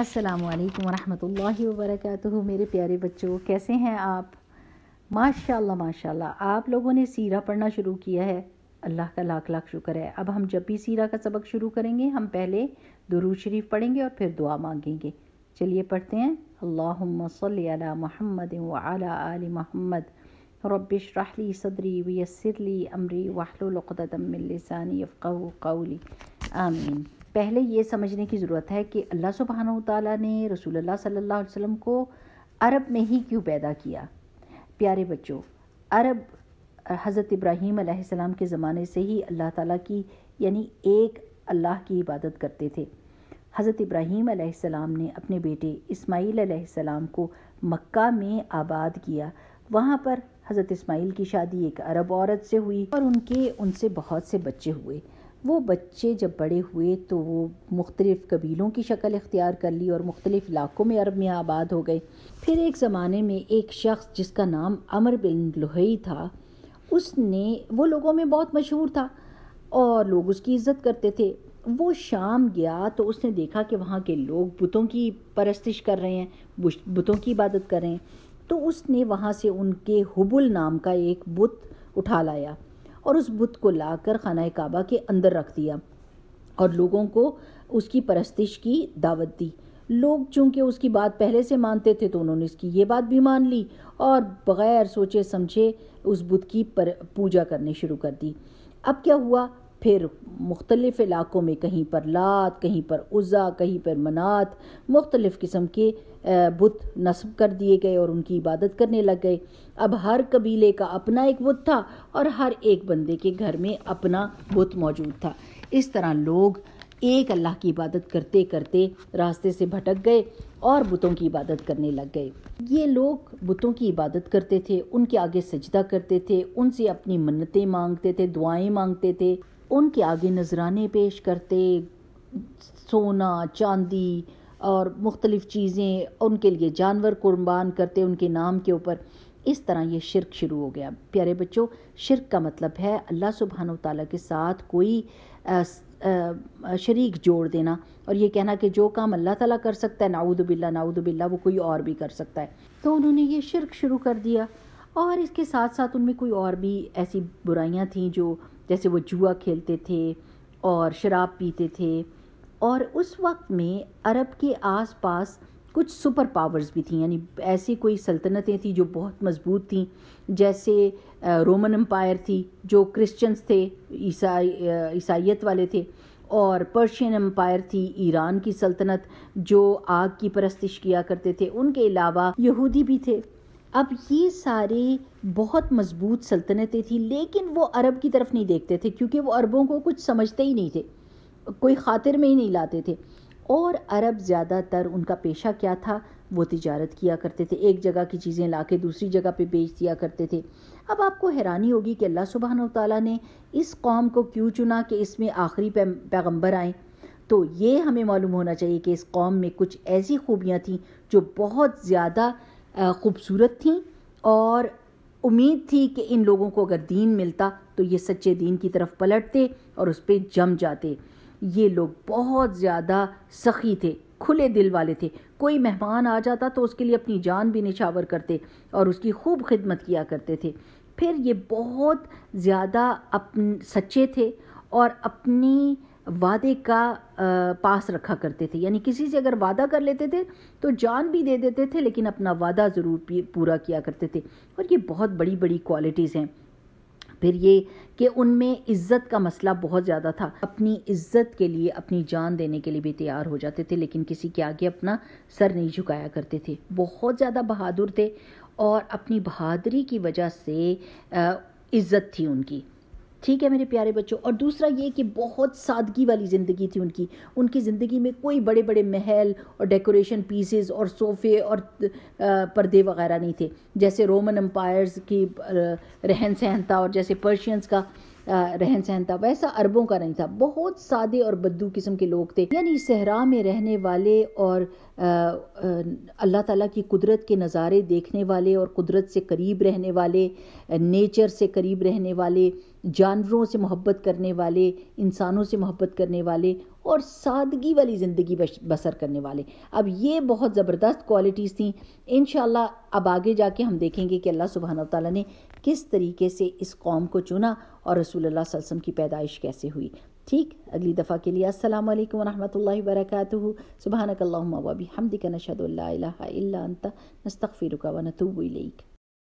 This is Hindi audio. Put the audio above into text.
अस्सलाम वालेकुम रहमतुल्लाहि व मेरे प्यारे बच्चों कैसे हैं आप माशाल्लाह माशाल्लाह आप लोगों ने सीरा पढ़ना शुरू किया है अल्लाह का लाख लाख शुक्र है अब हम जब भी सीरा का सबक शुरू करेंगे हम पहले दुरूद शरीफ पढ़ेंगे और फिर दुआ मांगेंगे चलिए पढ़ते हैं अल्लाहुम्मा सल्ली अला व अला आल मोहम्मद रबिश रहली सदरी वयसरली अमरी वाहलुलक़दम मिलसानी यफ़्क़ कौली आमीन पहले ये समझने की ज़रूरत है कि अल्लाह सुबहान ताली ने रसूल सल्ला वसम को अरब में ही क्यों पैदा किया प्यारे बच्चों अरब हज़रत इब्राहीम आसमाम के ज़माने से ही अल्लाह ताला की यानी एक अल्लाह की इबादत करते थे हज़रत इब्राहीम आसमाम ने अपने बेटे इस्माईल को मक्का में आबाद किया वहाँ पर हज़रत इस्माईल की शादी एक अरब औरत से हुई और उनके उनसे बहुत से बच्चे हुए वो बच्चे जब बड़े हुए तो वो मुख्तलिफ़ कबीलों की शक्ल इख्तियार कर ली और मुख्तलिफ़ इलाक़ों में अरब में आबाद हो गए फिर एक ज़माने में एक शख्स जिसका नाम अमर बिन लोहई था उसने वो लोगों में बहुत मशहूर था और लोग उसकी इज़्ज़त करते थे वो शाम गया तो उसने देखा कि वहाँ के लोग बुतों की परस्तिश कर रहे हैं बुतों की इबादत कर रहे हैं तो उसने वहाँ से उनके हुबुल नाम का एक बुत उठा लाया और उस बुत को लाकर खाना काबा के अंदर रख दिया और लोगों को उसकी परस्तिश की दावत दी लोग चूंकि उसकी बात पहले से मानते थे तो उन्होंने इसकी ये बात भी मान ली और बगैर सोचे समझे उस बुत की पर पूजा करनी शुरू कर दी अब क्या हुआ फिर मुख्तलिफ़ इलाक़ों में कहीं पर लात कहीं पर उज़ा कहीं पर मनात मुख्तलिफ़ किस्म के बुत नस्ब कर दिए गए और उनकी इबादत करने लग गए अब हर कबीले का अपना एक बुत था और हर एक बंदे के घर में अपना बुत मौजूद था इस तरह लोग एक अल्लाह की इबादत करते करते रास्ते से भटक गए और बुतों की इबादत करने लग गए ये लोग बुतों की इबादत करते थे उनके आगे सजदा करते थे उनसे अपनी मन्नतें मांगते थे दुआएं मांगते थे उनके आगे नजराने पेश करते सोना चांदी और मुख्तलिफ़ चीज़ें उनके लिए जानवर कुर्बान करते उनके नाम के ऊपर इस तरह ये शिरक शुरू हो गया प्यारे बच्चों शिरक का मतलब है अल्लाह सुबहान ताली के साथ कोई शरीक जोड़ देना और ये कहना कि जो काम अल्लाह ताला कर सकता है नाउदबिल्ला नाउदबिल्ला वो कोई और भी कर सकता है तो उन्होंने ये शिरक शुरू कर दिया और इसके साथ साथ उनमें कोई और भी ऐसी बुराइयाँ थीं जो जैसे वो जुआ खेलते थे और शराब पीते थे और उस वक्त में अरब के आसपास कुछ सुपर पावर्स भी थी यानी ऐसी कोई सल्तनतें थी जो बहुत मजबूत थी जैसे रोमन एम्पायर थी जो क्रिश्चियंस थे ईसाई ईसाइत वाले थे और पर्शियन एम्पायर थी ईरान की सल्तनत जो आग की परस्तिश किया करते थे उनके अलावा यहूदी भी थे अब ये सारे बहुत मजबूत सल्तनतें थी लेकिन वो अरब की तरफ नहीं देखते थे क्योंकि वो अरबों को कुछ समझते ही नहीं थे कोई खातिर में ही नहीं लाते थे और अरब ज़्यादातर उनका पेशा क्या था वो तिजारत किया करते थे एक जगह की चीज़ें ला के दूसरी जगह पे बेच दिया करते थे अब आपको हैरानी होगी कि अल्लाह सुबहान ताली ने इस कौम को क्यों चुना कि इसमें आखिरी पैगम्बर आएँ तो ये हमें मालूम होना चाहिए कि इस कौम में कुछ ऐसी खूबियाँ थीं जो बहुत ज़्यादा ख़ूबसूरत थीं और उम्मीद थी कि इन लोगों को अगर दीन मिलता तो ये सच्चे दीन की तरफ पलटते और उस पर जम जाते ये लोग बहुत ज़्यादा सखी थे खुले दिल वाले थे कोई मेहमान आ जाता तो उसके लिए अपनी जान भी निछावर करते और उसकी खूब खिदमत किया करते थे फिर ये बहुत ज़्यादा अपन सच्चे थे और अपनी वादे का पास रखा करते थे यानी किसी से अगर वादा कर लेते थे तो जान भी दे देते थे लेकिन अपना वादा ज़रूर पूरा किया करते थे और ये बहुत बड़ी बड़ी क्वालिटीज़ हैं फिर ये कि उनमें इज़्ज़त का मसला बहुत ज़्यादा था अपनी इज़्ज़त के लिए अपनी जान देने के लिए भी तैयार हो जाते थे लेकिन किसी के आगे अपना सर नहीं झुकाया करते थे बहुत ज़्यादा बहादुर थे और अपनी बहादुरी की वजह से इज़्ज़त थी उनकी ठीक है मेरे प्यारे बच्चों और दूसरा ये कि बहुत सादगी वाली ज़िंदगी थी उनकी उनकी ज़िंदगी में कोई बड़े बड़े महल और डेकोरेशन पीसेस और सोफ़े और पर्दे वगैरह नहीं थे जैसे रोमन अम्पायर्स की रहन सहन था और जैसे पर्शियंस का रहन सहन था वैसा अरबों का नहीं था बहुत सादे और बद्दू किस्म के लोग थे यानी सहरा में रहने वाले और अल्लाह ताला की कुदरत के नज़ारे देखने वाले और कुदरत से करीब रहने वाले नेचर से करीब रहने वाले जानवरों से मोहब्बत करने वाले इंसानों से मोहब्बत करने वाले और सादगी वाली ज़िंदगी बसर करने वाले अब ये बहुत ज़बरदस्त क्वालिटीज़ थी इन अब आगे जाके हम देखेंगे कि अल्लाह सुबहान ताली ने किस तरीके से इस कौम को चुना और रसूल वसम की पैदाइश कैसे हुई ठीक अगली दफ़ा के लिए अस्सलाम वालेकुम वरहमतुल्लाहि वबरकातुहू सुबहानक अल्लाहुम्मा व बिहम्दिका नशहदु